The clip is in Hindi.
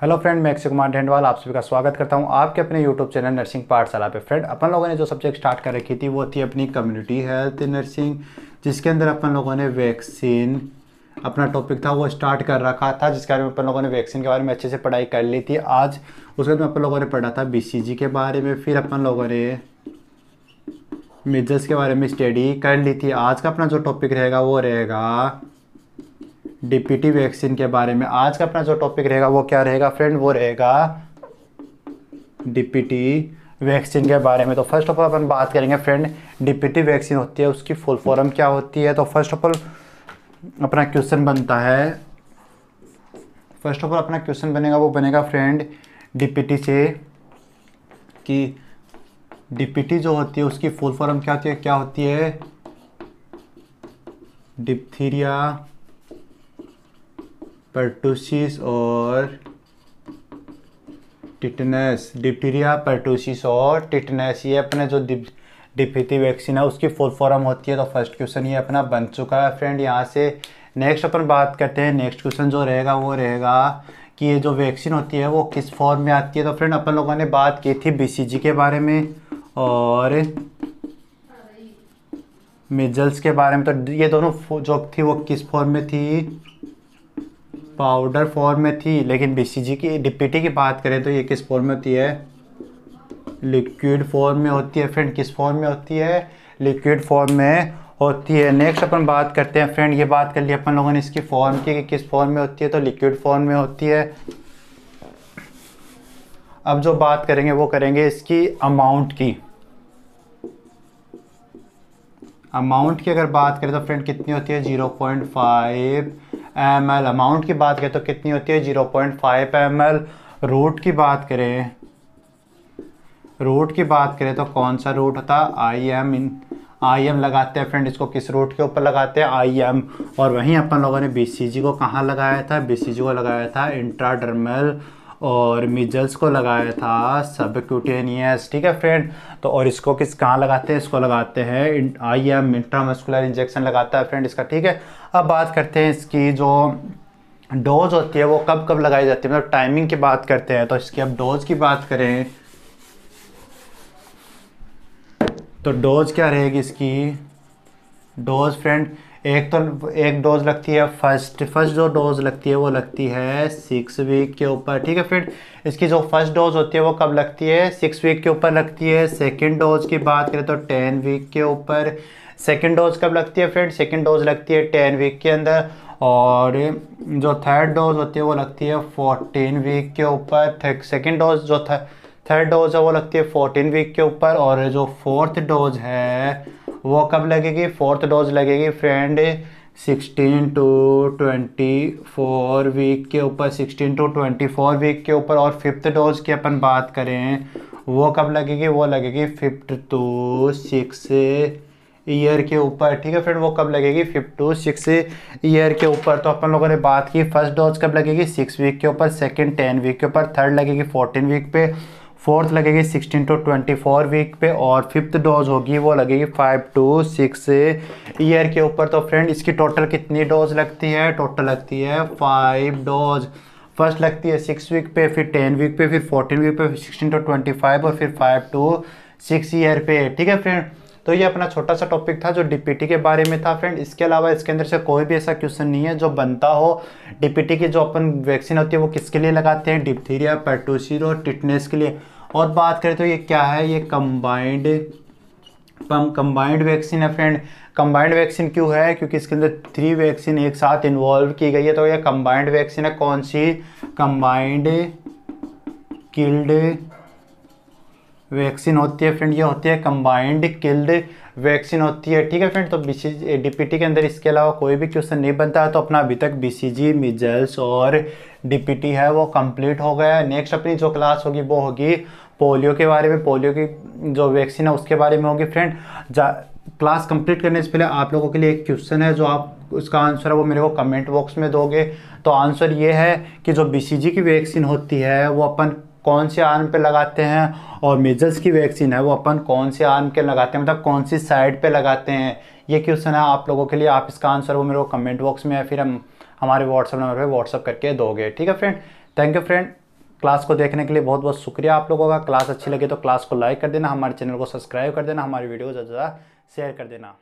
हेलो फ्रेंड मैं अक्षय कुमार ढेंडवाल आप सभी का स्वागत करता हूं आपके अपने यूट्यूब चैनल नर्सिंग पाठशाला पे फ्रेंड अपन लोगों ने जो सब्जेक्ट स्टार्ट कर रखी थी वो थी अपनी कम्युनिटी हेल्थ नर्सिंग जिसके अंदर अपन लोगों ने वैक्सीन अपना टॉपिक था वो स्टार्ट कर रखा था जिसके बारे में अपन लोगों ने वैक्सीन के बारे में अच्छे से पढ़ाई कर ली थी आज उसके बाद में अपन लोगों ने पढ़ा था बी के बारे में फिर अपन लोगों ने मिजल्स के बारे में स्टडी कर ली थी आज का अपना जो टॉपिक रहेगा वो रहेगा डीपीटी वैक्सीन के बारे में आज का अपना जो टॉपिक रहेगा वो क्या रहेगा फ्रेंड वो रहेगा डीपीटी वैक्सीन के बारे में तो फर्स्ट ऑफ ऑल अपन बात करेंगे फ्रेंड डीपीटी वैक्सीन होती है उसकी फुल फॉर्म क्या होती है तो फर्स्ट ऑफ ऑल अपना क्वेश्चन बनता है फर्स्ट ऑफ ऑल अपना क्वेश्चन बनेगा वो बनेगा फ्रेंड डीपीटी से कि डीपीटी जो होती है उसकी फुल फॉर्म क्या होती है क्या होती है डिप्थीरिया पर्टोसिस और टिटनेस डिप्टीरिया पर्टोसिस और टिटनेस ये अपने जो डिफिटी वैक्सीन है उसकी फुल फॉर्म होती है तो फर्स्ट क्वेश्चन ये अपना बन चुका है फ्रेंड यहाँ से नेक्स्ट अपन बात करते हैं नेक्स्ट क्वेश्चन जो रहेगा वो रहेगा कि ये जो वैक्सीन होती है वो किस फॉर्म में आती है तो फ्रेंड अपन लोगों ने बात की थी बी के बारे में और मिजल्स हाँ, के बारे में तो ये दोनों जो थी वो किस फॉर्म में थी पाउडर फॉर्म में थी लेकिन बी की डिप्टी की बात करें तो ये किस फॉर्म में होती है लिक्विड फॉर्म में होती है फ्रेंड किस फॉर्म में होती है लिक्विड फॉर्म में होती है नेक्स्ट अपन बात करते हैं फ्रेंड ये बात कर ली अपन लोगों ने इसकी फॉर्म की कि किस फॉर्म में होती है तो लिक्विड फॉर्म में होती है अब जो बात करेंगे वो करेंगे इसकी अमाउंट की अमाउंट की अगर बात करें तो फ्रेंड कितनी होती है जीरो पॉइंट फाइव एम एल अमाउंट की बात करें तो कितनी होती है zero point five ML route रूट की बात करें रूट की बात करें तो कौन सा रूट होता है I am in I am लगाते हैं फ्रेंड इसको किस रूट के ऊपर लगाते हैं आई एम और वहीं अपन लोगों ने बी सी जी को कहाँ लगाया था बी सी जी को लगाया था इंट्राडर्मल और मिजल्स को लगाया था सबक्यूटेनियस ठीक है फ्रेंड तो और इसको किस कहाँ लगाते हैं इसको लगाते हैं आई एम इंट्रामस्कुलर इंजेक्शन लगाता है फ्रेंड इसका ठीक है अब बात करते हैं इसकी जो डोज होती है वो कब कब लगाई जाती है मतलब टाइमिंग की बात करते हैं तो इसकी अब डोज की बात करें तो डोज क्या रहेगी इसकी डोज फ्रेंड एक तो एक डोज लगती है फर्स्ट फर्स्ट जो डोज लगती है वो लगती है सिक्स वीक के ऊपर ठीक है फिर इसकी जो फर्स्ट डोज होती है वो कब लगती है सिक्स वीक के ऊपर लगती है सेकेंड डोज की बात करें तो टेन वीक के ऊपर सेकेंड डोज कब लगती है फ्रेंड सेकेंड डोज लगती है टेन वीक के अंदर और जो थर्ड डोज होती है वो लगती है फोर्टीन वीक के ऊपर सेकेंड डोज जो थर्ड डोज है वो लगती है फोर्टीन वीक के ऊपर और जो फोर्थ डोज है वो कब लगेगी फोर्थ डोज लगेगी friend sixteen to twenty four week के ऊपर sixteen to twenty four week के ऊपर और फिफ्थ डोज की अपन बात करें वो कब लगेगी वो लगेगी फिफ्थ टू सिक्स ईयर के ऊपर ठीक है फ्रेंड वो कब लगेगी फिफ्थ टू सिक्स ईयर के ऊपर तो अपन लोगों ने बात की फर्स्ट डोज कब लगेगी सिक्स वीक के ऊपर सेकंड टेन वीक के ऊपर थर्ड लगेगी फोर्टीन वीक पे फोर्थ लगेगी sixteen to twenty four week पे और फिफ्थ डोज होगी वो लगेगी फाइव टू सिक्स ईयर के ऊपर तो फ्रेंड इसकी टोटल कितनी डोज लगती है टोटल लगती है फाइव डोज फर्स्ट लगती है सिक्स वीक पे फिर टेन वीक पे फिर फोर्टीन वीक पे फिर सिक्सटीन टू ट्वेंटी फाइव और फिर फाइव टू सिक्स ईयर पे ठीक है फ्रेंड तो ये अपना छोटा सा टॉपिक था जो डीपीटी के बारे में था फ्रेंड इसके अलावा इसके अंदर से कोई भी ऐसा क्वेश्चन नहीं है जो बनता हो डीपीटी की जो अपन वैक्सीन होती है वो किसके लिए लगाते हैं डिप्थीरिया पेटोसिर और टिटनेस के लिए और बात करें तो ये क्या है ये कम्बाइंड कम्बाइंड वैक्सीन है फ्रेंड कम्बाइंड वैक्सीन क्यों है क्योंकि इसके अंदर थ्री वैक्सीन एक साथ इन्वॉल्व की गई है तो ये कम्बाइंड वैक्सीन है कौन सी कम्बाइंड किल्ड वैक्सीन होती है फ्रेंड ये होती है कंबाइंड किल्ड वैक्सीन होती है ठीक है फ्रेंड तो बी डीपीटी के अंदर इसके अलावा कोई भी क्वेश्चन नहीं बनता है तो अपना अभी तक बीसीजी मिजल्स और डीपीटी है वो कंप्लीट हो गया है नेक्स्ट अपनी जो क्लास होगी वो होगी पोलियो के बारे में पोलियो की जो वैक्सीन है उसके बारे में होगी फ्रेंड क्लास कंप्लीट करने से पहले आप लोगों के लिए एक क्वेश्चन है जो आप उसका आंसर है वो मेरे को कमेंट बॉक्स में दोगे तो आंसर ये है कि जो बीसीजी की वैक्सीन होती है वो अपन कौन से आर्म पे लगाते हैं और मेजल्स की वैक्सीन है वो अपन कौन से आर्म के लगाते हैं मतलब कौन सी साइड पे लगाते हैं ये क्वेश्चन है आप लोगों के लिए आप इसका आंसर वो मेरे को कमेंट बॉक्स में या फिर हम हमारे व्हाट्सअप नंबर पर व्हाट्सअप करके दोगे ठीक है friend thank you friend class को देखने के लिए बहुत बहुत शुक्रिया आप लोगों का क्लास अच्छी लगी तो क्लास को लाइक कर देना हमारे चैनल को सब्सक्राइब कर देना हमारी वीडियो को ज़्यादा शेयर कर देना